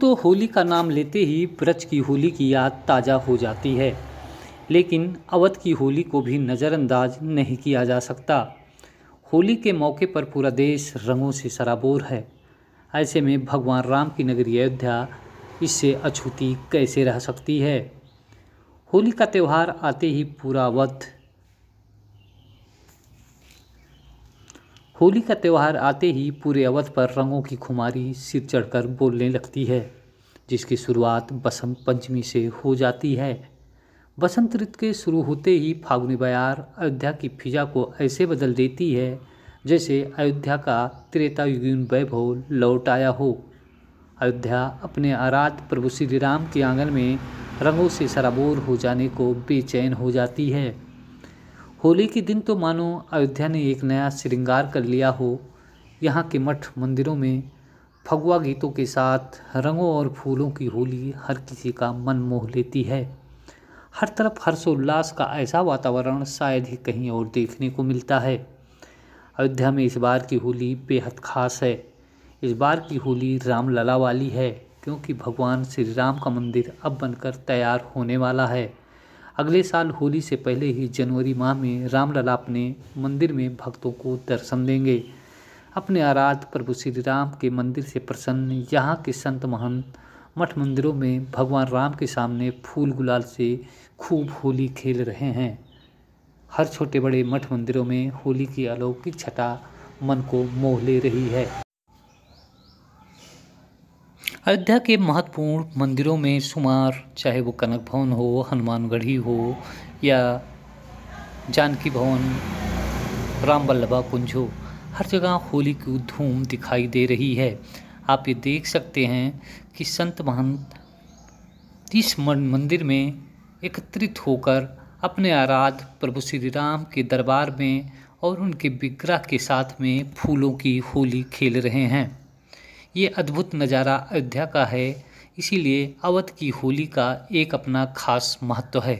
तो होली का नाम लेते ही ब्रज की होली की याद ताज़ा हो जाती है लेकिन अवध की होली को भी नज़रअंदाज नहीं किया जा सकता होली के मौके पर पूरा देश रंगों से सराबोर है ऐसे में भगवान राम की नगरी अयोध्या इससे अछूती कैसे रह सकती है होली का त्यौहार आते ही पूरा अवध होली का त्यौहार आते ही पूरे अवध पर रंगों की खुमारी सिर चढ़कर बोलने लगती है जिसकी शुरुआत बसंत पंचमी से हो जाती है बसंत ऋतु के शुरू होते ही फागुनी बयार अयोध्या की फिजा को ऐसे बदल देती है जैसे अयोध्या का त्रेता युगीन वैभव लौट आया हो अयोध्या अपने आराध प्रभु श्री राम के आंगन में रंगों से सराबोर हो जाने को बेचैन हो जाती है होली के दिन तो मानो अयोध्या ने एक नया श्रृंगार कर लिया हो यहाँ के मठ मंदिरों में फगुआ गीतों के साथ रंगों और फूलों की होली हर किसी का मन मोह लेती है हर तरफ हर्षोल्लास का ऐसा वातावरण शायद ही कहीं और देखने को मिलता है अयोध्या में इस बार की होली बेहद खास है इस बार की होली रामलला वाली है क्योंकि भगवान श्री राम का मंदिर अब बनकर तैयार होने वाला है अगले साल होली से पहले ही जनवरी माह में रामलला अपने मंदिर में भक्तों को दर्शन देंगे अपने आराध प्रभु श्री राम के मंदिर से प्रसन्न यहाँ के संत महंत मठ मंदिरों में भगवान राम के सामने फूल गुलाल से खूब होली खेल रहे हैं हर छोटे बड़े मठ मंदिरों में होली की अलौकिक छटा मन को मोह ले रही है अयोध्या के महत्वपूर्ण मंदिरों में शुमार चाहे वो कनक भवन हो हनुमानगढ़ी हो या जानकी भवन राम बल्लभा कुंज हो हर जगह होली की धूम दिखाई दे रही है आप ये देख सकते हैं कि संत महंत इस मंदिर में एकत्रित होकर अपने आराध प्रभु श्री राम के दरबार में और उनके विग्रह के साथ में फूलों की होली खेल रहे हैं ये अद्भुत नज़ारा अयोध्या का है इसीलिए अवध की होली का एक अपना खास महत्व है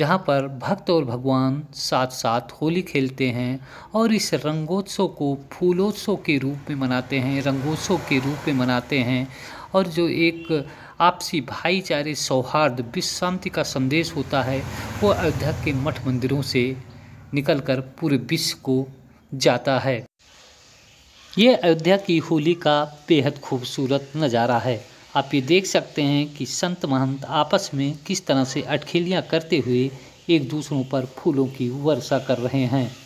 जहाँ पर भक्त और भगवान साथ साथ होली खेलते हैं और इस रंगोत्सव को फूलोत्सव के रूप में मनाते हैं रंगोत्सव के रूप में मनाते हैं और जो एक आपसी भाईचारे सौहार्द विश्व शांति का संदेश होता है वो अयोध्या के मठ मंदिरों से निकलकर पूरे विश्व को जाता है ये अयोध्या की होली का बेहद खूबसूरत नज़ारा है आप ये देख सकते हैं कि संत महंत आपस में किस तरह से अटखेलियाँ करते हुए एक दूसरों पर फूलों की वर्षा कर रहे हैं